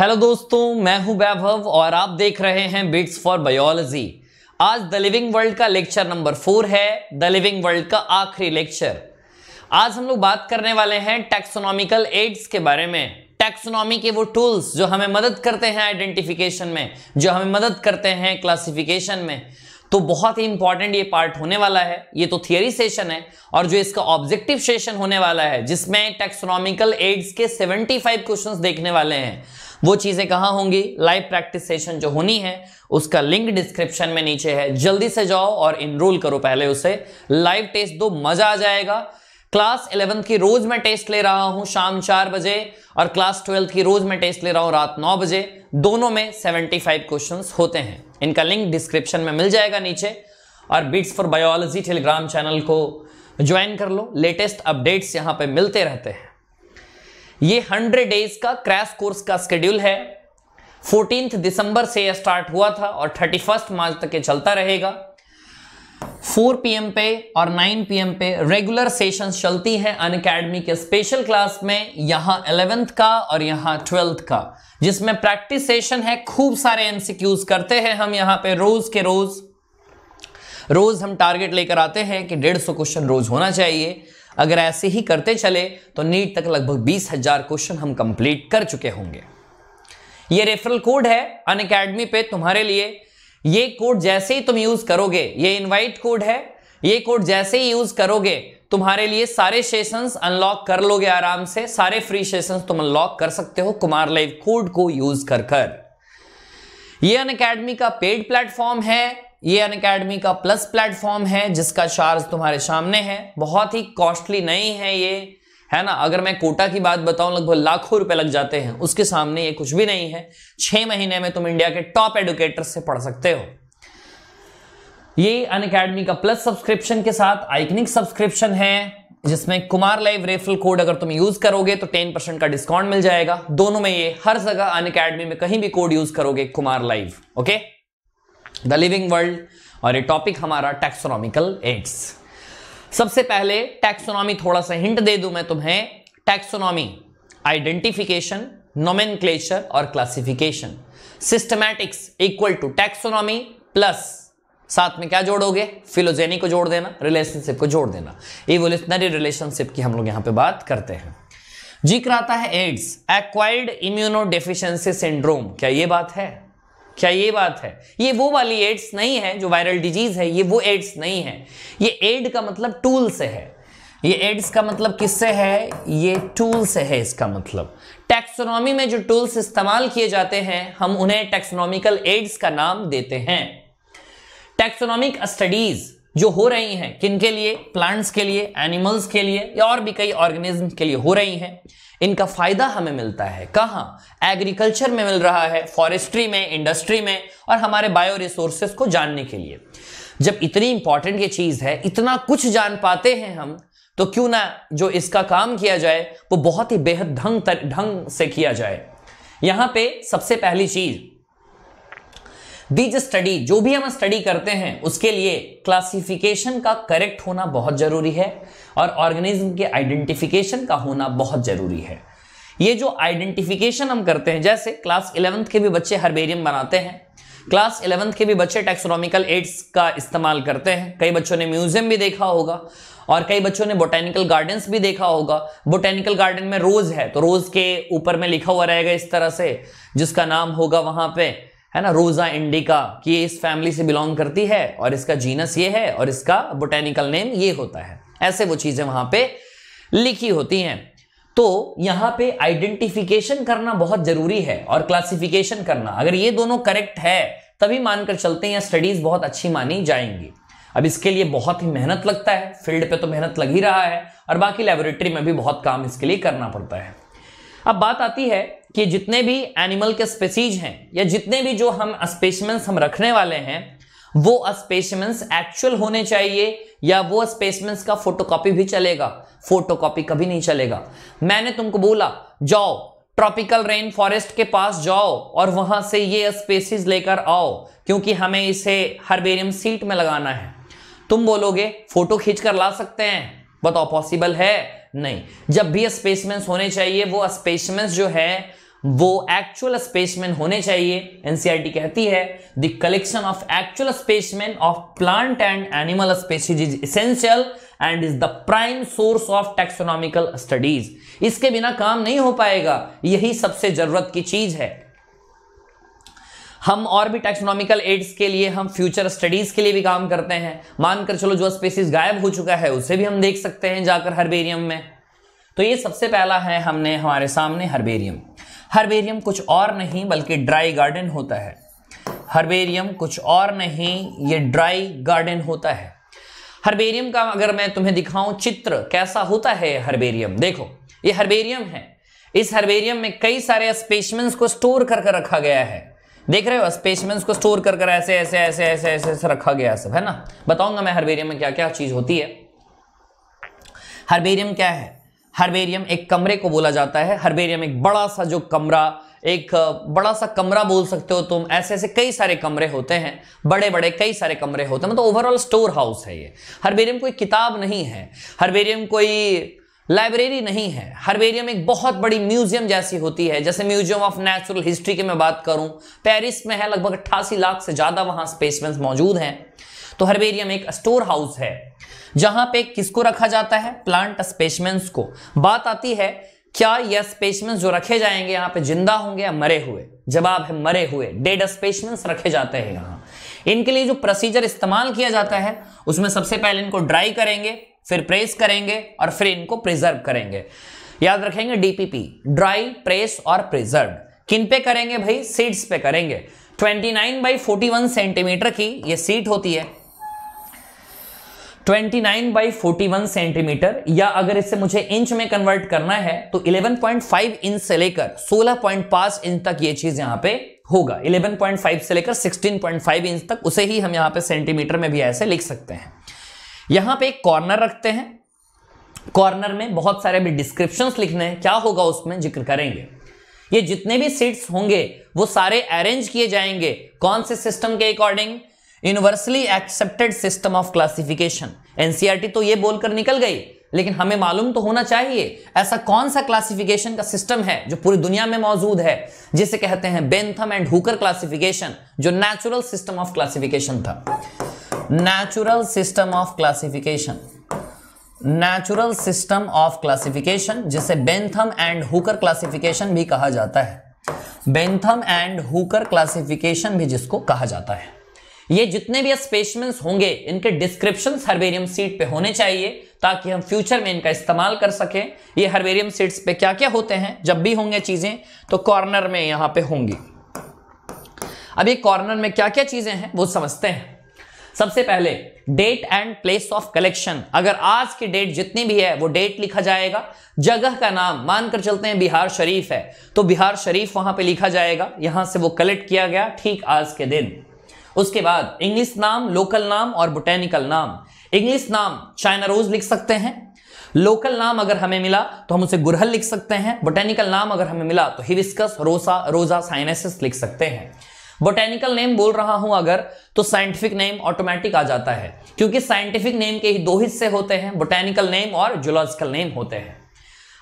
hello दोस्तों मैं हूं वैभव और आप देख रहे हैं बिट्स फॉर बायोलॉजी आज द लिविंग वर्ल्ड का लेक्चर नंबर फोर है द लिविंग वर्ल्ड का आखिरी लेक्चर आज हम लोग बात करने वाले हैं टेक्सोनॉमिकल एड्स के बारे में टेक्सोनॉमी के वो टूल्स जो हमें मदद करते हैं आइडेंटिफिकेशन में जो हमें मदद करते हैं क्लासिफिकेशन में तो बहुत ही इंपॉर्टेंट ये पार्ट होने वाला है ये तो थियरी सेशन है और जो इसका ऑब्जेक्टिव सेशन होने वाला है जिसमें टेक्सोनॉमिकल एड्स के 75 क्वेश्चंस देखने वाले हैं वो चीज़ें कहाँ होंगी लाइव प्रैक्टिस सेशन जो होनी है उसका लिंक डिस्क्रिप्शन में नीचे है जल्दी से जाओ और इनरोल करो पहले उसे लाइव टेस्ट दो मज़ा आ जाएगा क्लास इलेवंथ की रोज मैं टेस्ट ले रहा हूं शाम चार बजे और क्लास ट्वेल्थ की रोज मैं टेस्ट ले रहा हूं रात नौ बजे दोनों में फाइव क्वेश्चन होते हैं इनका लिंक डिस्क्रिप्शन में मिल जाएगा नीचे और beats for biology telegram channel को ज्वाइन कर लो लेटेस्ट अपडेट्स यहां पे मिलते रहते हैं ये 100 डेज का क्रैश कोर्स का स्केड्यूल है फोर्टीन दिसंबर से स्टार्ट हुआ था और फर्स्ट मार्च तक ये चलता रहेगा 4 पीएम पे और 9 पीएम पे रेगुलर सेशंस चलती हैं अन अकेडमी के स्पेशल क्लास में यहाँ एलेवेंथ का और यहाँ ट्वेल्थ का जिसमें प्रैक्टिस सेशन है खूब सारे एमसीक्यूज करते हैं हम यहाँ पे रोज के रोज रोज हम टारगेट लेकर आते हैं कि डेढ़ सौ क्वेश्चन रोज होना चाहिए अगर ऐसे ही करते चले तो नीट तक लगभग बीस हजार क्वेश्चन हम कंप्लीट कर चुके होंगे ये रेफरल कोड है अन अकेडमी पे तुम्हारे लिए ये कोड जैसे ही तुम यूज करोगे ये इनवाइट कोड है ये कोड जैसे ही यूज करोगे तुम्हारे लिए सारे सेशंस अनलॉक कर लोगे आराम से सारे फ्री सेशंस तुम अनलॉक कर सकते हो कुमार लाइव कोड को यूज कर कर ये अन अकेडमी का पेड प्लेटफॉर्म है ये अन अकेडमी का प्लस प्लेटफॉर्म है जिसका चार्ज तुम्हारे सामने है बहुत ही कॉस्टली नहीं है ये है ना अगर मैं कोटा की बात बताऊं लगभग लाखों रुपए लग जाते हैं उसके सामने ये कुछ भी नहीं है छह महीने में तुम इंडिया के टॉप एडुकेटर से पढ़ सकते हो ये अन अकेडमी का प्लस सब्सक्रिप्शन के साथ आइकनिक सब्सक्रिप्शन है जिसमें कुमार लाइव रेफरल कोड अगर तुम यूज करोगे तो टेन परसेंट का डिस्काउंट मिल जाएगा दोनों में ये हर जगह अन अकेडमी में कहीं भी कोड यूज करोगे Kumar live okay the living world और ये टॉपिक हमारा टैक्सोनॉमिकल एड्स सबसे पहले टैक्सोनॉमी थोड़ा सा हिंट दे दू मैं तुम्हें टैक्सोनॉमी आइडेंटिफिकेशन नोमेन और classification systematics equal to taxonomy plus साथ में क्या जोड़ोगे फिलोजेनी को जोड़ देना रिलेशनशिप को जोड़ देना इवोल्यूशनरी रिलेशनशिप की हम लोग यहां पे बात करते हैं जिक्र आता है AIDS acquired immuno deficiency syndrome क्या ये बात है क्या ये बात है ये वो वाली एड्स नहीं है जो वायरल डिजीज है ये वो एड्स नहीं है ये एड का मतलब टूल से है ये एड्स का मतलब किससे है ये टूल से है इसका मतलब टैक्सोनॉमी में जो टूल्स इस्तेमाल किए जाते हैं हम उन्हें टेक्सोनॉमिकल एड्स का नाम देते हैं टैक्सोनॉमिक स्टडीज़ जो हो रही हैं किन के लिए प्लांट्स के लिए एनिमल्स के लिए या और भी कई ऑर्गेनिज्म के लिए हो रही हैं इनका फायदा हमें मिलता है कहाँ एग्रीकल्चर में मिल रहा है फॉरेस्ट्री में इंडस्ट्री में और हमारे बायो रिसोर्सेस को जानने के लिए जब इतनी इंपॉर्टेंट ये चीज़ है इतना कुछ जान पाते हैं हम तो क्यों ना जो इसका काम किया जाए वो बहुत ही बेहद ढंग ढंग से किया जाए यहाँ पे सबसे पहली चीज़ बीच स्टडी जो भी हम स्टडी करते हैं उसके लिए क्लासिफिकेशन का करेक्ट होना बहुत ज़रूरी है और ऑर्गेनिज्म के आइडेंटिफिकेशन का होना बहुत ज़रूरी है ये जो आइडेंटिफिकेशन हम करते हैं जैसे क्लास इलेवंथ के भी बच्चे हर्बेरियम बनाते हैं क्लास इलेवंथ के भी बच्चे टेक्सोनॉमिकल एड्स का इस्तेमाल करते हैं कई बच्चों ने म्यूजियम भी देखा होगा और कई बच्चों ने बोटेनिकल गार्डन्स भी देखा होगा बोटेनिकल गार्डन में रोज़ है तो रोज़ के ऊपर में लिखा हुआ रहेगा इस तरह से जिसका नाम होगा वहाँ पे है ना रोजा इंडिका कि ये इस फैमिली से बिलोंग करती है और इसका जीनस ये है और इसका बोटेनिकल नेम ये होता है ऐसे वो चीजें वहां पे लिखी होती हैं तो यहां पे आइडेंटिफिकेशन करना बहुत जरूरी है और क्लासिफिकेशन करना अगर ये दोनों करेक्ट है तभी मानकर चलते हैं या स्टडीज बहुत अच्छी मानी जाएंगी अब इसके लिए बहुत ही मेहनत लगता है फील्ड पे तो मेहनत लग ही रहा है और बाकी लेबोरेटरी में भी बहुत काम इसके लिए करना पड़ता है अब बात आती है कि जितने भी एनिमल के स्पेसीज हैं या जितने भी जो हम स्पेसमेंस हम रखने वाले हैं वो स्पेसमेंस एक्चुअल होने चाहिए या वो स्पेसमेंस का फोटोकॉपी भी चलेगा फोटोकॉपी कभी नहीं चलेगा मैंने तुमको बोला जाओ ट्रॉपिकल रेन फॉरेस्ट के पास जाओ और वहां से ये स्पेसिस लेकर आओ क्योंकि हमें इसे हर्बेरियम सीट में लगाना है तुम बोलोगे फोटो खींच कर ला सकते हैं बताओ पॉसिबल है नहीं जब भी स्पेसमेंस होने चाहिए वो स्पेसमेंस जो है वो एक्चुअल स्पेसमैन होने चाहिए एनसीआरटी e कहती है the collection of actual specimen of plant and animal species is essential and is the prime source of taxonomical studies इसके बिना काम नहीं हो पाएगा यही सबसे जरूरत की चीज है हम और भी टेक्सोनॉमिकल एड्स के लिए हम फ्यूचर स्टडीज के लिए भी काम करते हैं मानकर चलो जो स्पेसिस गायब हो चुका है उसे भी हम देख सकते हैं जाकर हर्बेरियम में तो ये सबसे पहला है हमने हमारे सामने हर्बेरियम हर्बेरियम कुछ और नहीं बल्कि ड्राई गार्डन होता है हर्बेरियम कुछ और नहीं ये ड्राई गार्डन होता है हर्बेरियम का अगर मैं तुम्हें दिखाऊं चित्र कैसा होता है हर्बेरियम देखो ये हर्बेरियम है इस हर्बेरियम में कई सारे स्पेशमेंस को स्टोर कर कर रखा गया है देख रहे हो स्पेशमेंट्स को स्टोर कर कर ऐसे ऐसे ऐसे ऐसे ऐसे ऐसे रखा गया सब है ना बताऊंगा मैं हर्बेरियम में क्या क्या चीज होती है हर्बेरियम क्या है हर्बेरियम एक कमरे को बोला जाता है हर्बेरियम एक बड़ा सा जो कमरा एक बड़ा सा कमरा बोल सकते हो तुम ऐसे ऐसे कई सारे कमरे होते हैं बड़े बड़े कई सारे कमरे होते हैं मतलब ओवरऑल स्टोर हाउस है ये हर्बेरियम कोई किताब नहीं है हर्बेरियम कोई लाइब्रेरी नहीं है हर्बेरियम एक बहुत बड़ी म्यूजियम जैसी होती है जैसे म्यूजियम ऑफ नेचुरल हिस्ट्री की मैं बात करूं पेरिस में है लगभग अट्ठासी लाख से ज़्यादा वहां स्पेसमेंस मौजूद हैं तो हर्बेरियम एक स्टोर हाउस है जहां पे किसको रखा जाता है प्लांट स्पेशमेंट्स को बात आती है क्या यह स्पेशमेंट्स जो रखे जाएंगे यहां पे जिंदा होंगे या मरे हुए जवाब है मरे हुए डेड स्पेशमेंट्स रखे जाते हैं यहां इनके लिए जो प्रोसीजर इस्तेमाल किया जाता है उसमें सबसे पहले इनको ड्राई करेंगे फिर प्रेस करेंगे और फिर इनको प्रिजर्व करेंगे याद रखेंगे डीपीपी ड्राई प्रेस और प्रिजर्व किन पे करेंगे भाई सीड्स पे करेंगे 29 नाइन बाई फोर्टी सेंटीमीटर की ये सीट होती है 29 बाई वन सेंटीमीटर या अगर इसे मुझे इंच में कन्वर्ट करना है तो 11.5 इंच से लेकर 16.5 इंच तक ये चीज यहां पे होगा 11.5 से लेकर 16.5 इंच तक उसे ही हम यहां पे सेंटीमीटर में भी ऐसे लिख सकते हैं यहां पे एक कॉर्नर रखते हैं कॉर्नर में बहुत सारे भी डिस्क्रिप्शन लिखने हैं क्या होगा उसमें जिक्र करेंगे ये जितने भी सीट्स होंगे वो सारे अरेंज किए जाएंगे कौन से सिस्टम के according universally accepted system of classification NCERT तो ये बोलकर निकल गई लेकिन हमें मालूम तो होना चाहिए ऐसा कौन सा क्लासिफिकेशन का सिस्टम है जो पूरी दुनिया में मौजूद है जिसे कहते हैं बेंथम एंड हुकर क्लासिफिकेशन जो नेचुरल सिस्टम ऑफ क्लासिफिकेशन था natural system of classification natural system of classification जिसे बेंथम एंड हुकर क्लासिफिकेशन भी कहा जाता है बेंथम एंड हुकर क्लासिफिकेशन भी जिसको कहा जाता है ये जितने भी स्पेशमेंस होंगे इनके डिस्क्रिप्शन हर्बेरियम सीट पे होने चाहिए ताकि हम फ्यूचर में इनका इस्तेमाल कर सकें ये हर्बेरियम सीट्स पे क्या क्या होते हैं जब भी होंगे चीज़ें तो कॉर्नर में यहां पे होंगी अब ये कॉर्नर में क्या क्या चीज़ें हैं वो समझते हैं सबसे पहले date and place of collection अगर आज की डेट जितनी भी है वो डेट लिखा जाएगा जगह का नाम मानकर चलते हैं बिहार शरीफ है तो बिहार शरीफ वहां पे लिखा जाएगा यहां से वो कलेक्ट किया गया ठीक आज के दिन उसके बाद इंग्लिश नाम लोकल नाम और बोटेनिकल नाम इंग्लिश नाम चाइना रोज लिख सकते हैं लोकल नाम अगर हमें मिला तो हम उसे गुरहल लिख सकते हैं बोटेनिकल नाम अगर हमें मिला तो हिविस्कस रोसा रोजा साइनेसिस लिख सकते हैं बोटेनिकल नेम बोल रहा हूं अगर तो साइंटिफिक नेम ऑटोमेटिक आ जाता है क्योंकि साइंटिफिक नेम के ही दो हिस्से होते हैं बोटेनिकल नेम और जूलॉजिकल नेम होते हैं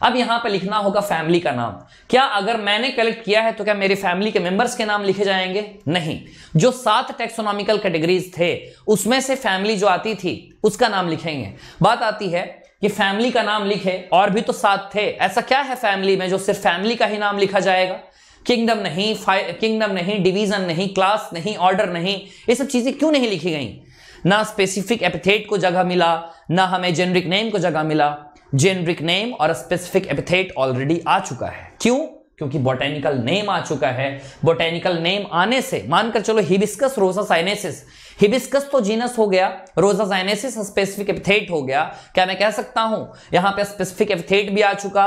अब यहां पर लिखना होगा फैमिली का नाम क्या अगर मैंने कलेक्ट किया है तो क्या मेरी फैमिली के मेंबर्स के नाम लिखे जाएंगे नहीं जो सात टेक्सोनॉमिकल कैटेगरीज थे उसमें से फैमिली जो आती थी उसका नाम लिखेंगे बात आती है कि फैमिली का नाम लिखे और भी तो सात थे ऐसा क्या है फैमिली में जो सिर्फ फैमिली का ही नाम लिखा जाएगा किंगडम नहीं किंगडम नहीं डिवीजन नहीं क्लास नहीं ऑर्डर नहीं ये सब चीजें क्यों नहीं लिखी गई ना स्पेसिफिक एपिथेट को जगह मिला ना हमें जेनरिक नेम को जगह मिला जेनरिक नेम और स्पेसिफिक एपिथेट ऑलरेडी आ चुका है क्यों क्योंकि बोटेनिकल नेम आ चुका है बोटेनिकल नेम आने से मानकर चलो हिबिस्कस रोजा साइनेसिस हिबिस्कस तो जीनस हो गया रोजा साइनेसिस स्पेसिफिक एपिथेट हो गया क्या मैं कह सकता हूं यहां पे स्पेसिफिक एपिथेट भी आ चुका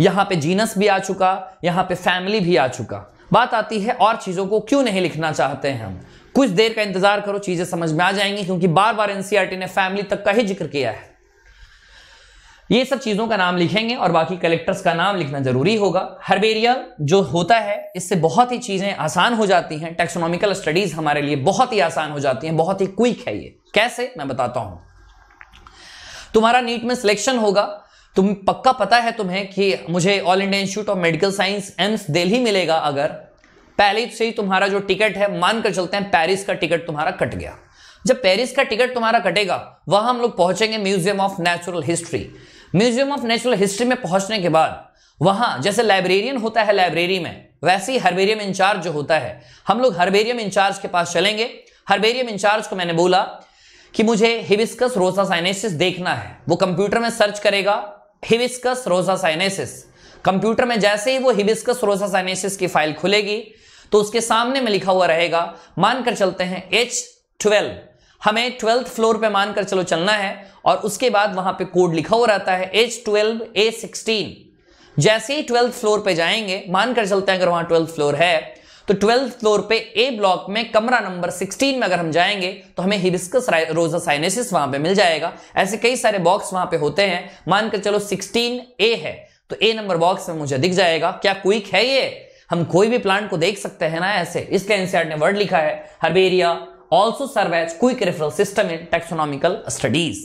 यहां पे जीनस भी आ चुका यहां पे फैमिली भी आ चुका बात आती है और चीजों को क्यों नहीं लिखना चाहते हैं हम कुछ देर का इंतजार करो चीजें समझ में आ जाएंगी क्योंकि बार बार एनसीआरटी ने फैमिली तक का ही जिक्र किया है ये सब चीज़ों का नाम लिखेंगे और बाकी कलेक्टर्स का नाम लिखना जरूरी होगा हर्बेरिया जो होता है इससे बहुत ही चीज़ें आसान हो जाती हैं टेक्सोनॉमिकल स्टडीज़ हमारे लिए बहुत ही आसान हो जाती हैं बहुत ही क्विक है ये कैसे मैं बताता हूं तुम्हारा नीट में सिलेक्शन होगा तुम पक्का पता है तुम्हें कि मुझे all India institute of medical science AIIMS Delhi मिलेगा अगर पहले से ही तुम्हारा जो टिकट है मानकर चलते हैं पेरिस का टिकट तुम्हारा कट गया जब पेरिस का टिकट तुम्हारा कटेगा वहां हम लोग पहुंचेंगे museum of natural history museum of natural history में पहुंचने के बाद वहां जैसे लाइब्रेरियन होता है लाइब्रेरी में वैसे ही हर्बेरियम इंचार्ज जो होता है हम लोग हर्बेरियम इंचार्ज के पास चलेंगे हर्बेरियम इंचार्ज को मैंने बोला कि मुझे हिबिस्कस रोजा साइनेसिस देखना है वो कंप्यूटर में सर्च करेगा हिबिस्कस रोजा साइनेसिस कंप्यूटर में जैसे ही वो हिबिस्कस रोजा साइनेसिस की फाइल खुलेगी तो उसके सामने में लिखा हुआ रहेगा मानकर चलते हैं एच ट्वेल्व हमें ट्वेल्थ फ्लोर पे मानकर चलो चलना है और उसके बाद वहां पे कोड लिखा हुआ रहता है एच ट्वेल्व ए सिक्सटीन जैसे ही ट्वेल्थ फ्लोर पे जाएंगे मानकर चलते हैं अगर वहां ट्वेल्थ फ्लोर है तो ट्वेल्थ फ्लोर पे ए ब्लॉक में कमरा नंबर 16 में अगर हम जाएंगे तो हमें हिबिस्कस रोजा साइनेसिस वहां पे मिल जाएगा ऐसे कई सारे बॉक्स वहां पे होते हैं मानकर चलो 16 ए है तो ए नंबर बॉक्स में मुझे दिख जाएगा क्या क्विक है ये हम कोई भी प्लांट को देख सकते हैं ना ऐसे इसलिए एनसीआर ने वर्ड लिखा है herbaria also serve as quick reference system in taxonomical studies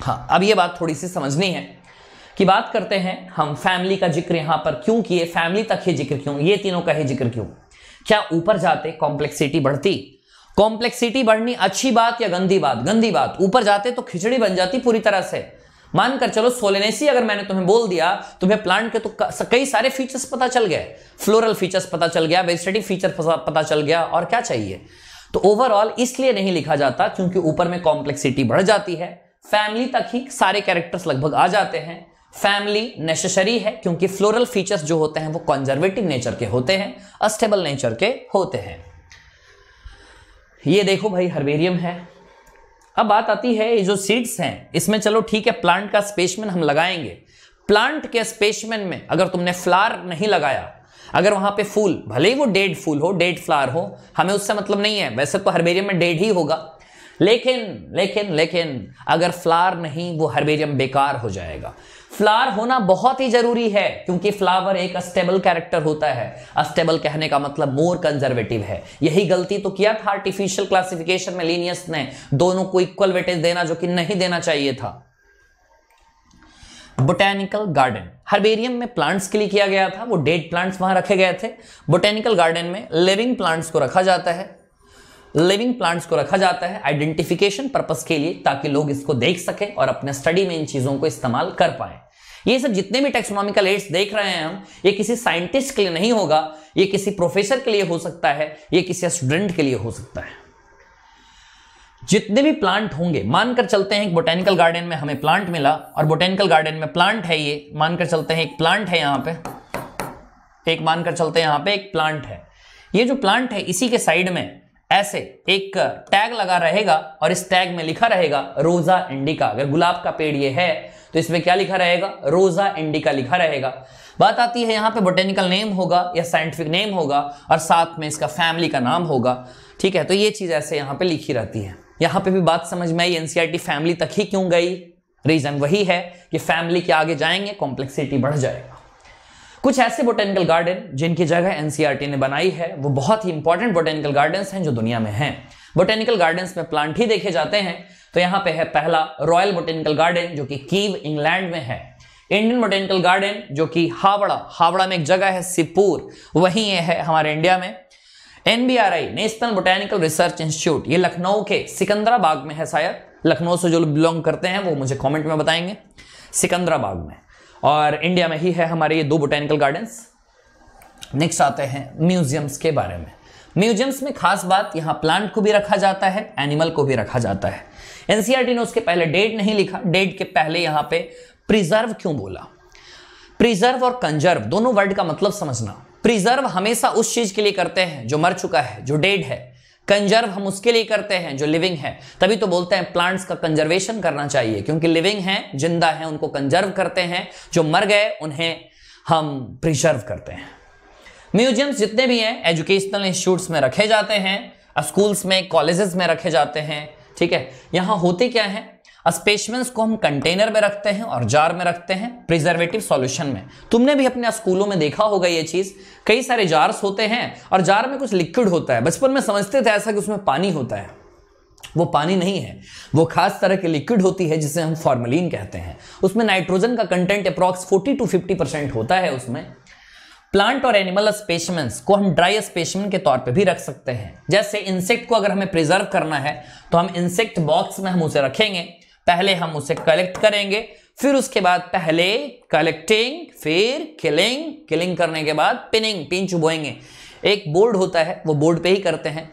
हाँ अब ये बात थोड़ी सी समझनी है कि बात करते हैं हम फैमिली का जिक्र यहां पर क्यों किए फैमिली तक ही जिक्र क्यों ये तीनों का ही जिक्र क्यों क्या ऊपर जाते कॉम्प्लेक्सिटी बढ़ती कॉम्प्लेक्सिटी बढ़नी अच्छी बात या गंदी बात गंदी बात ऊपर जाते तो खिचड़ी बन जाती पूरी तरह से मानकर चलो सोलेनेसी अगर मैंने तुम्हें बोल दिया तुम्हें प्लांट के तो कई सारे फीचर्स पता चल गए फ्लोरल फीचर्स पता चल गया वेजिटेटिव फीचर पता चल गया और क्या चाहिए तो ओवरऑल इसलिए नहीं लिखा जाता क्योंकि ऊपर में कॉम्प्लेक्सिटी बढ़ जाती है फैमिली तक ही सारे कैरेक्टर्स लगभग आ जाते हैं फैमिली नेसेसरी है क्योंकि फ्लोरल फीचर्स जो होते हैं वो कॉन्जर्वेटिव नेचर के होते हैं अस्टेबल नेचर के होते हैं ये देखो भाई हर्बेरियम है अब बात आती है ये जो सीड्स हैं इसमें चलो ठीक है प्लांट का स्पेसमेन हम लगाएंगे प्लांट के स्पेसमेन में अगर तुमने फ्लार नहीं लगाया अगर वहां पे फूल भले ही वो डेड फूल हो डेड फ्लावर हो हमें उससे मतलब नहीं है वैसे तो हर्बेरियम में डेड ही होगा लेकिन लेकिन लेकिन अगर फ्लावर नहीं वो हर्बेरियम बेकार हो जाएगा फ्लावर होना बहुत ही जरूरी है क्योंकि फ्लावर एक अस्टेबल कैरेक्टर होता है अस्टेबल कहने का मतलब मोर कंजर्वेटिव है यही गलती तो किया था आर्टिफिशियल क्लासिफिकेशन में लीनियस ने दोनों को इक्वल वेटेज देना जो कि नहीं देना चाहिए था बोटेनिकल गार्डन हर्बेरियम में प्लांट्स के लिए किया गया था वो डेड प्लांट्स वहां रखे गए थे बोटेनिकल गार्डन में लिविंग प्लांट्स को रखा जाता है लिविंग प्लांट्स को रखा जाता है आइडेंटिफिकेशन पर्पस के लिए ताकि लोग इसको देख सकें और अपने स्टडी में इन चीजों को इस्तेमाल कर पाए ये सब जितने भी टेक्सोनॉमिकल एड्स देख रहे हैं हम ये किसी साइंटिस्ट के लिए नहीं होगा ये किसी प्रोफेसर के लिए हो सकता है ये किसी स्टूडेंट के लिए हो सकता है जितने भी प्लांट होंगे मानकर चलते हैं एक बोटेनिकल गार्डन में हमें प्लांट मिला और बोटेनिकल गार्डन में प्लांट है ये मानकर चलते हैं एक प्लांट है यहाँ पे एक मानकर चलते हैं यहां पे एक प्लांट है ये जो प्लांट है इसी के साइड में ऐसे एक टैग लगा रहेगा और इस टैग में लिखा रहेगा रोजा इंडिका अगर गुलाब का पेड़ ये है तो इसमें क्या लिखा रहेगा रोजा इंडिका लिखा रहेगा बात आती है यहाँ पे बोटेनिकल नेम होगा या साइंटिफिक नेम होगा और साथ में इसका फैमिली का नाम होगा ठीक है तो ये चीज़ ऐसे यहां पे लिखी रहती है यहां पे भी बात समझ में आई एनसीआरटी फैमिली e तक ही क्यों गई रीजन वही है कि फैमिली के आगे जाएंगे कॉम्प्लेक्सिटी बढ़ जाएगा कुछ ऐसे बोटेनिकल गार्डन जिनकी जगह एनसीआरटी e ने बनाई है वो बहुत ही इंपॉर्टेंट बोटेनिकल गार्डन्स हैं जो दुनिया में हैं बोटेनिकल गार्डन्स में प्लांट ही देखे जाते हैं तो यहाँ पे है पहला रॉयल बोटेनिकल गार्डन जो कि कीव इंग्लैंड में है इंडियन बोटेनिकल गार्डन जो कि हावड़ा हावड़ा में एक जगह है सिपूर वहीं ये है हमारे इंडिया में NBRI national botanical research institute ये लखनऊ के सिकंदराबाग में है शायद लखनऊ से जो लोग बिलोंग करते हैं वो मुझे कमेंट में बताएंगे सिकंदराबाग में और इंडिया में ही है हमारे ये दो बोटेनिकल गार्डन्स नेक्स्ट आते हैं म्यूजियम्स के बारे में म्यूजियम्स में खास बात यहाँ प्लांट को भी रखा जाता है एनिमल को भी रखा जाता है एनसीआरटी e ने उसके पहले डेट नहीं लिखा डेट के पहले यहाँ पे प्रिजर्व क्यों बोला प्रिजर्व और कंजर्व दोनों वर्ड का मतलब समझना प्रिजर्व हमेशा उस चीज के लिए करते हैं जो मर चुका है जो डेड है कंजर्व हम उसके लिए करते हैं जो लिविंग है तभी तो बोलते हैं प्लांट्स का कंजर्वेशन करना चाहिए क्योंकि लिविंग है जिंदा है उनको कंजर्व करते हैं जो मर गए उन्हें हम प्रिजर्व करते हैं म्यूजियम्स जितने भी हैं एजुकेशनल इंस्टीट्यूट्स में रखे जाते हैं स्कूल्स में कॉलेजेस में रखे जाते हैं ठीक है यहां होते क्या है स्पेशमेंस को हम कंटेनर में रखते हैं और जार में रखते हैं प्रिजर्वेटिव सॉल्यूशन में तुमने भी अपने स्कूलों में देखा होगा ये चीज कई सारे जार्स होते हैं और जार में कुछ लिक्विड होता है बचपन में समझते थे ऐसा कि उसमें पानी होता है वो पानी नहीं है वो खास तरह की लिक्विड होती है जिसे हम फॉर्मलिन कहते हैं उसमें नाइट्रोजन का कंटेंट अप्रॉक्स 40 टू 50 परसेंट होता है उसमें प्लांट और एनिमल स्पेशमेंस को हम ड्राई स्पेशमेंट के तौर पे भी रख सकते हैं जैसे इंसेक्ट को अगर हमें प्रिजर्व करना है तो हम इंसेक्ट बॉक्स में हम उसे रखेंगे पहले हम उसे कलेक्ट करेंगे फिर उसके बाद पहले कलेक्टिंग फिर किलिंग किलिंग करने के बाद पिनिंग पिन चुबोएंगे एक बोर्ड होता है वो बोर्ड पे ही करते हैं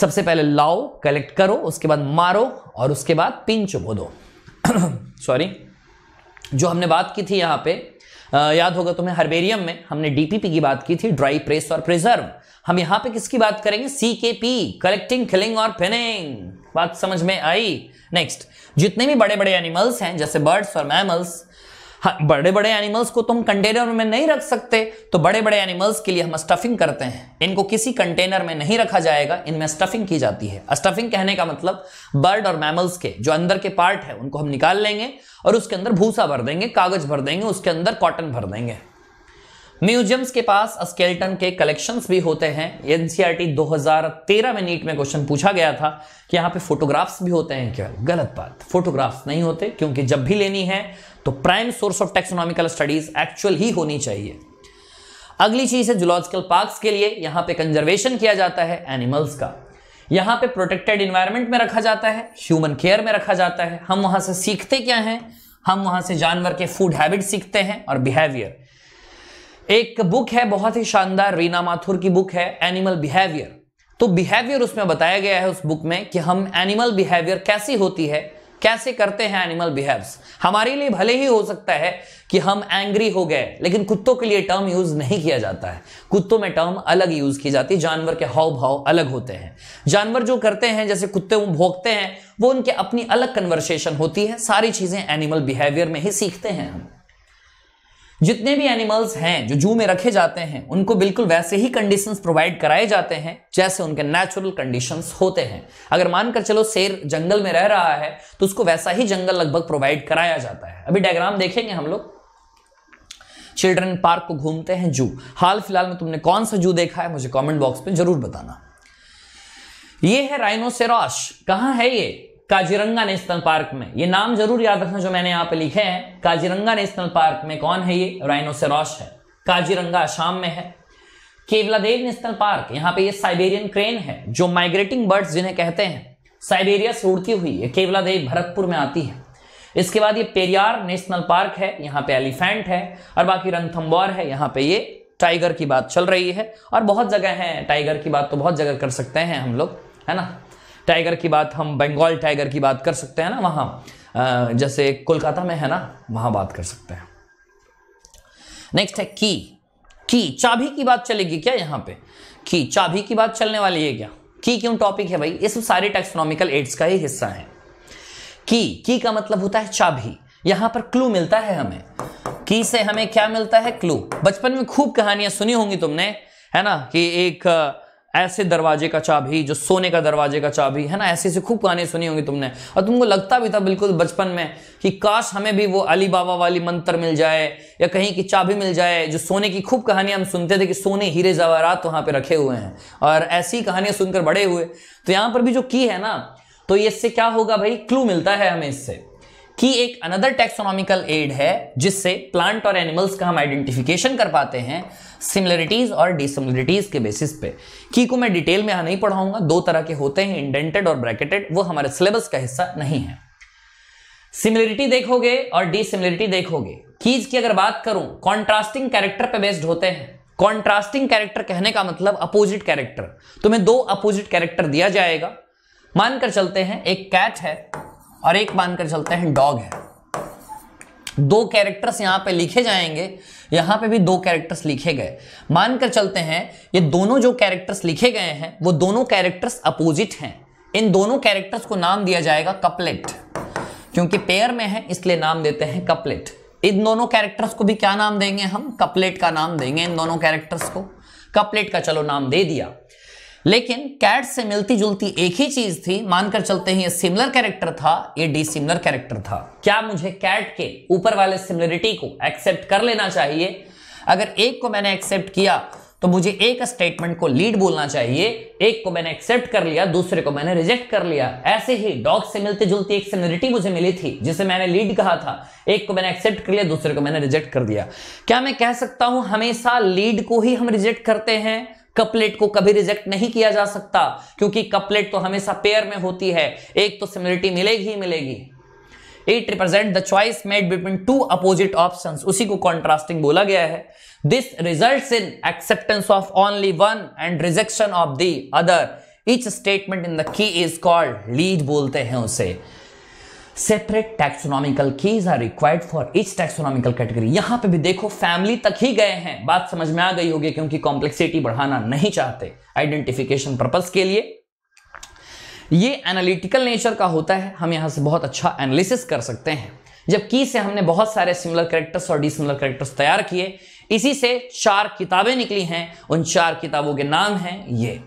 सबसे पहले लाओ कलेक्ट करो उसके बाद मारो और उसके बाद पिन चुबो दो सॉरी जो हमने बात की थी यहां पे आ, याद होगा तुम्हें हर्बेरियम में हमने डीपीपी की बात की थी ड्राई प्रेस और प्रिजर्व हम यहां पे किसकी बात करेंगे सीकेपी पी कलेक्टिंग किलिंग और पिनिंग बात समझ में आई नेक्स्ट जितने भी बड़े बड़े एनिमल्स हैं जैसे बर्ड्स और मैमल्स बड़े बड़े एनिमल्स को तुम कंटेनर में नहीं रख सकते तो बड़े बड़े एनिमल्स के लिए हम स्टफिंग करते हैं इनको किसी कंटेनर में नहीं रखा जाएगा इनमें स्टफिंग की जाती है स्टफिंग कहने का मतलब बर्ड और मैमल्स के जो अंदर के पार्ट है उनको हम निकाल लेंगे और उसके अंदर भूसा भर देंगे कागज भर देंगे उसके अंदर कॉटन भर देंगे म्यूजियम्स के पास स्केल्टन के कलेक्शंस भी होते हैं एनसीईआरटी e 2013 में नीट में क्वेश्चन पूछा गया था कि यहाँ पे फोटोग्राफ्स भी होते हैं क्या गलत बात फोटोग्राफ्स नहीं होते क्योंकि जब भी लेनी है तो prime source of taxonomical studies actual ही होनी चाहिए अगली चीज है जुलॉजिकल पार्क के लिए यहाँ पे कंजर्वेशन किया जाता है एनिमल्स का यहाँ पे प्रोटेक्टेड इन्वायरमेंट में रखा जाता है ह्यूमन केयर में रखा जाता है हम वहां से सीखते क्या हैं हम वहां से जानवर के फूड हैबिट सीखते हैं और बिहेवियर एक बुक है बहुत ही शानदार रीना माथुर की बुक है एनिमल बिहेवियर तो बिहेवियर उसमें बताया गया है उस बुक में कि हम एनिमल बिहेवियर कैसी होती है कैसे करते हैं एनिमल बिहेव्स हमारे लिए भले ही हो सकता है कि हम एंग्री हो गए लेकिन कुत्तों के लिए टर्म यूज नहीं किया जाता है कुत्तों में टर्म अलग यूज की जाती है जानवर के हाव भाव अलग होते हैं जानवर जो करते हैं जैसे कुत्ते वो भोगते हैं वो उनके अपनी अलग कन्वर्सेशन होती है सारी चीजें एनिमल बिहेवियर में ही सीखते हैं हम जितने भी एनिमल्स हैं जो जू में रखे जाते हैं उनको बिल्कुल वैसे ही कंडीशंस प्रोवाइड कराए जाते हैं जैसे उनके नेचुरल कंडीशंस होते हैं अगर मानकर चलो शेर जंगल में रह रहा है तो उसको वैसा ही जंगल लगभग प्रोवाइड कराया जाता है अभी डायग्राम देखेंगे हम लोग चिल्ड्रन पार्क को घूमते हैं जू हाल फिलहाल में तुमने कौन सा जू देखा है मुझे कॉमेंट बॉक्स में जरूर बताना ये है राइनोसेरॉस कहाँ है ये काजीरंगा नेशनल पार्क में ये नाम जरूर याद रखना जो मैंने यहाँ पे लिखे हैं काजीरंगा नेशनल पार्क में कौन है ये राइनोसेरॉस है काजीरंगा असम में है केवलादेव नेशनल पार्क यहाँ पे ये साइबेरियन क्रेन है जो माइग्रेटिंग बर्ड्स जिन्हें कहते हैं साइबेरिया से उड़ती हुई ये केवलादेव भरतपुर में आती है इसके बाद ये पेरियार नेशनल पार्क है यहाँ पे एलिफेंट है और बाकी रंथम्बौर है यहाँ पे ये टाइगर की बात चल रही है और बहुत जगह है टाइगर की बात तो बहुत जगह कर सकते हैं हम लोग है ना टाइगर की बात हम बंगाल टाइगर की बात कर सकते हैं ना वहां जैसे कोलकाता में है ना वहां बात कर सकते हैं नेक्स्ट है की की चाबी की बात चलेगी क्या यहां पे की चाबी की बात चलने वाली है क्या की क्यों टॉपिक है भाई ये सब सारे टेक्सोनॉमिकल एड्स का ही हिस्सा है की की का मतलब होता है चाबी यहां पर क्लू मिलता है हमें की से हमें क्या मिलता है क्लू बचपन में खूब कहानियां सुनी होंगी तुमने है ना कि एक ऐसे दरवाजे का चाबी जो सोने का दरवाजे का चाबी है ना ऐसी ऐसे खूब कहानी सुनी होंगी तुमने और तुमको लगता भी था बिल्कुल बचपन में कि काश हमें भी वो अली बाबा वाली मंत्र मिल जाए या कहीं की चाबी मिल जाए जो सोने की खूब कहानियां हम सुनते थे कि सोने हीरे जवाहरात वहां पर रखे हुए हैं और ऐसी कहानियां सुनकर बड़े हुए तो यहां पर भी जो की है ना तो इससे क्या होगा भाई क्लू मिलता है हमें इससे कि एक अनदर टेक्सोनॉमिकल एड है जिससे प्लांट और एनिमल्स का हम आइडेंटिफिकेशन कर पाते हैं सिमिलरिटीज और डिसिमिलरिटीज के बेसिस पे की को मैं डिटेल में यहां नहीं पढ़ाऊंगा दो तरह के होते हैं इंडेंटेड और ब्रैकेटेड वो हमारे सिलेबस का हिस्सा नहीं है सिमिलरिटी देखोगे और डिसिमिलरिटी देखोगे कीज की अगर बात करूं कॉन्ट्रास्टिंग कैरेक्टर पे बेस्ड होते हैं कॉन्ट्रास्टिंग कैरेक्टर कहने का मतलब अपोजिट कैरेक्टर तुम्हें दो अपोजिट कैरेक्टर दिया जाएगा मानकर चलते हैं एक कैट है और एक मानकर चलते हैं डॉग है दो कैरेक्टर्स यहां पे लिखे जाएंगे यहां पे भी दो कैरेक्टर्स लिखे गए मानकर चलते हैं ये दोनों जो कैरेक्टर्स लिखे गए हैं वो दोनों कैरेक्टर्स अपोजिट हैं इन दोनों कैरेक्टर्स को नाम दिया जाएगा कपलेट क्योंकि पेयर में है इसलिए नाम देते हैं कपलेट इन दोनों कैरेक्टर्स को भी क्या नाम देंगे हम कपलेट का नाम देंगे इन दोनों कैरेक्टर्स को कपलेट का चलो नाम दे दिया लेकिन कैट से मिलती जुलती एक ही चीज थी मानकर चलते हैं ये सिमिलर कैरेक्टर था ये सिमिलर कैरेक्टर था क्या मुझे कैट के ऊपर वाले सिमिलरिटी को एक्सेप्ट कर लेना चाहिए अगर एक को मैंने एक्सेप्ट किया तो मुझे एक स्टेटमेंट को लीड बोलना चाहिए एक को मैंने एक्सेप्ट कर लिया दूसरे को मैंने रिजेक्ट कर लिया ऐसे ही डॉग से मिलते जुलती एक सिमिलरिटी मुझे मिली थी जिसे मैंने लीड कहा था एक को मैंने एक्सेप्ट कर लिया दूसरे को मैंने रिजेक्ट कर दिया क्या मैं कह सकता हूं हमेशा लीड को ही हम रिजेक्ट करते हैं कपलेट को कभी रिजेक्ट नहीं किया जा सकता क्योंकि कपलेट तो हमेशा पेयर में होती है एक तो सिमिलिटी मिलेगी ही मिलेगी it represent the choice made between two opposite option उसी को कॉन्ट्रास्टिंग बोला गया है this result in acceptance of only one and rejection of the other each statement in the key is called lead बोलते हैं उसे separate taxonomical keys are required for each taxonomical category यहां पे भी देखो फैमिली तक ही गए हैं बात समझ में आ गई होगी क्योंकि कॉम्प्लेक्सिटी बढ़ाना नहीं चाहते आइडेंटिफिकेशन पर्पज के लिए ये एनालिटिकल नेचर का होता है हम यहां से बहुत अच्छा एनालिसिस कर सकते हैं जब की से हमने बहुत सारे सिमिलर करेक्टर्स और डिसिमिलर करेक्टर्स तैयार किए इसी से चार किताबें निकली हैं उन चार किताबों के नाम हैं ये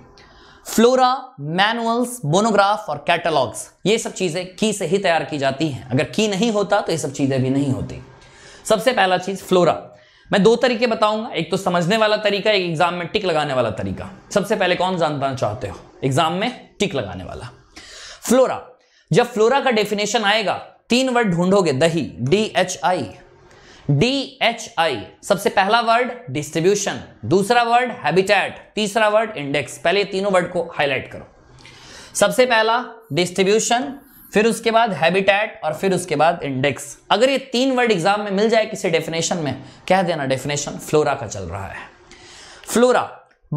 फ्लोरा मैनुअल्स बोनोग्राफ और कैटलॉग्स ये सब चीजें की से ही तैयार की जाती हैं अगर की नहीं होता तो ये सब चीजें भी नहीं होती सबसे पहला चीज फ्लोरा मैं दो तरीके बताऊंगा एक तो समझने वाला तरीका एक एग्जाम में टिक लगाने वाला तरीका सबसे पहले कौन जानना चाहते हो एग्जाम में टिक लगाने वाला फ्लोरा जब फ्लोरा का डेफिनेशन आएगा तीन वर्ड ढूंढोगे दही D H I D H I सबसे पहला वर्ड डिस्ट्रीब्यूशन दूसरा वर्ड हैबिटेट तीसरा वर्ड इंडेक्स पहले तीनों वर्ड को हाईलाइट करो सबसे पहला डिस्ट्रीब्यूशन फिर उसके बाद हैबिटेट और फिर उसके बाद इंडेक्स अगर ये तीन वर्ड एग्जाम में मिल जाए किसी डेफिनेशन में कह देना डेफिनेशन फ्लोरा का चल रहा है फ्लोरा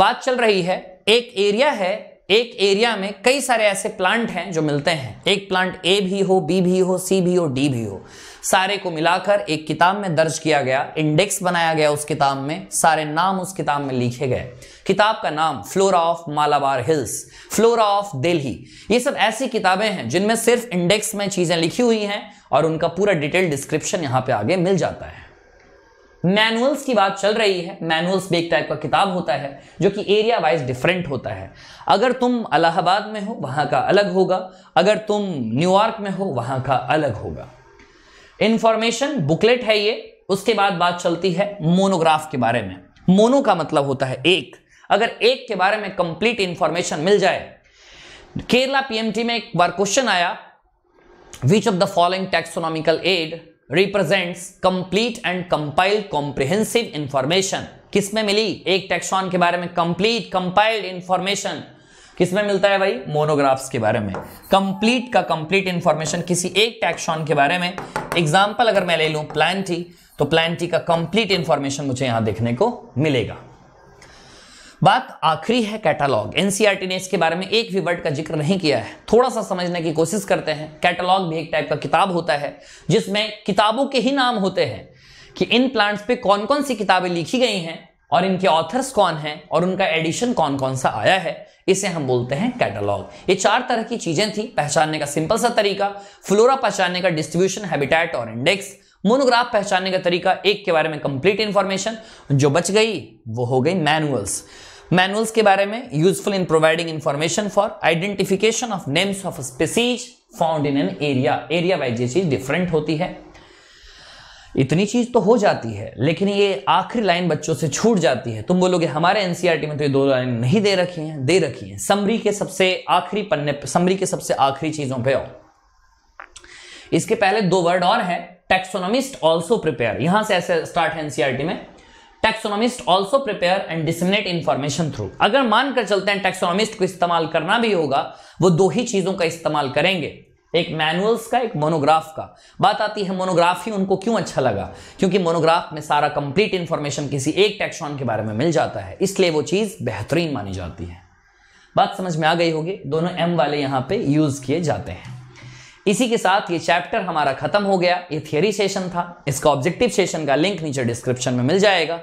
बात चल रही है एक एरिया है एक एरिया में कई सारे ऐसे प्लांट हैं जो मिलते हैं एक प्लांट ए भी हो बी भी हो सी भी हो डी भी हो सारे को मिलाकर एक किताब में दर्ज किया गया इंडेक्स बनाया गया उस किताब में सारे नाम उस किताब में लिखे गए किताब का नाम flora of Malabar hills flora of Delhi ये सब ऐसी किताबें हैं जिनमें सिर्फ इंडेक्स में चीजें लिखी हुई हैं और उनका पूरा डिटेल डिस्क्रिप्शन यहाँ पे आगे मिल जाता है मैनुअल्स की बात चल रही है मैनुअल्स भी एक टाइप का किताब होता है जो कि एरिया वाइज डिफरेंट होता है अगर तुम अलाहाबाद में हो वहाँ का अलग होगा अगर तुम न्यूयॉर्क में हो वहाँ का अलग होगा इंफॉर्मेशन बुकलेट है ये उसके बाद बात चलती है मोनोग्राफ के बारे में मोनो का मतलब होता है एक अगर एक के बारे में कंप्लीट इंफॉर्मेशन मिल जाए केरला पीएमटी में एक बार क्वेश्चन आया which of the following taxonomical aid represents complete and compiled comprehensive information किसमें मिली एक टेक्सॉन के बारे में कंप्लीट कंपाइल्ड इंफॉर्मेशन किस में मिलता है भाई मोनोग्राफ्स के बारे में कंप्लीट का कंप्लीट इंफॉर्मेशन किसी एक टैक्सॉन के बारे में एग्जाम्पल अगर मैं ले लूं टी तो टी का कंप्लीट इंफॉर्मेशन मुझे यहां देखने को मिलेगा बात आखिरी है कैटालॉग एनसीआरटी e ने इसके बारे में एक भी वर्ड का जिक्र नहीं किया है थोड़ा सा समझने की कोशिश करते हैं कैटलॉग भी एक टाइप का किताब होता है जिसमें किताबों के ही नाम होते हैं कि इन प्लांट्स पे कौन कौन सी किताबें लिखी गई हैं और इनके ऑथर्स कौन हैं और उनका एडिशन कौन कौन सा आया है इसे हम बोलते हैं कैटलॉग ये चार तरह की चीजें थी पहचानने का सिंपल सा तरीका फ्लोरा पहचानने का डिस्ट्रीब्यूशन हैबिटेट और इंडेक्स मोनोग्राफ पहचानने का तरीका एक के बारे में कंप्लीट इंफॉर्मेशन जो बच गई वो हो गई मैनुअल्स मैनुअल्स के बारे में useful in providing information for identification of names of species found in an area area wise ये चीज डिफरेंट होती है इतनी चीज तो हो जाती है लेकिन ये आखिरी लाइन बच्चों से छूट जाती है तुम बोलोगे हमारे एनसीईआरटी e में तो ये दो लाइन नहीं दे रखी हैं दे रखी हैं समरी के सबसे आखिरी पन्ने समरी के सबसे आखिरी चीजों पे आओ इसके पहले दो वर्ड और हैं टेक्सोनोमिस्ट ऑल्सो प्रिपेयर यहां से ऐसे स्टार्ट है एनसीआरटी e में taxonomist also prepare and disseminate information through अगर मानकर चलते हैं टेक्सोनोमिस्ट को इस्तेमाल करना भी होगा वो दो ही चीजों का इस्तेमाल करेंगे एक मैनुअल्स का एक मोनोग्राफ का बात आती है मोनोग्राफ ही उनको क्यों अच्छा लगा क्योंकि मोनोग्राफ में सारा कंप्लीट इन्फॉर्मेशन किसी एक टेक्सॉन के बारे में मिल जाता है इसलिए वो चीज़ बेहतरीन मानी जाती है बात समझ में आ गई होगी दोनों एम वाले यहाँ पे यूज़ किए जाते हैं इसी के साथ ये चैप्टर हमारा खत्म हो गया ये थियरी सेशन था इसका ऑब्जेक्टिव सेशन का लिंक नीचे डिस्क्रिप्शन में मिल जाएगा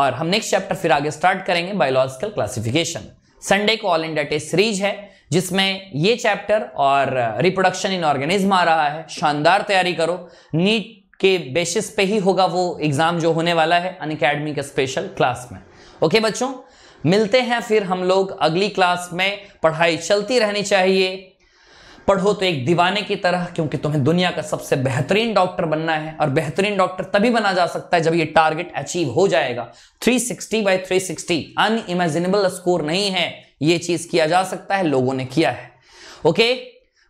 और हम नेक्स्ट चैप्टर फिर आगे स्टार्ट करेंगे बायोलॉजिकल क्लासिफिकेशन संडे को ऑल इंडिया टेस्ट सीरीज है जिसमें ये चैप्टर और रिप्रोडक्शन इन ऑर्गेनिज्म आ रहा है शानदार तैयारी करो नीट के बेसिस पे ही होगा वो एग्जाम जो होने वाला है अन अकेडमी के स्पेशल क्लास में ओके बच्चों मिलते हैं फिर हम लोग अगली क्लास में पढ़ाई चलती रहनी चाहिए पढ़ो तो एक दीवाने की तरह क्योंकि तुम्हें दुनिया का सबसे बेहतरीन डॉक्टर बनना है और बेहतरीन डॉक्टर तभी बना जा सकता है जब ये टारगेट अचीव हो जाएगा 360 सिक्सटी अन अनइमेजिनेबल स्कोर नहीं है ये चीज किया जा सकता है लोगों ने किया है ओके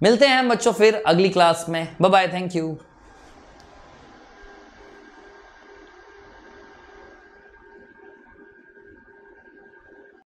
मिलते हैं बच्चों फिर अगली क्लास में बाय थैंक यू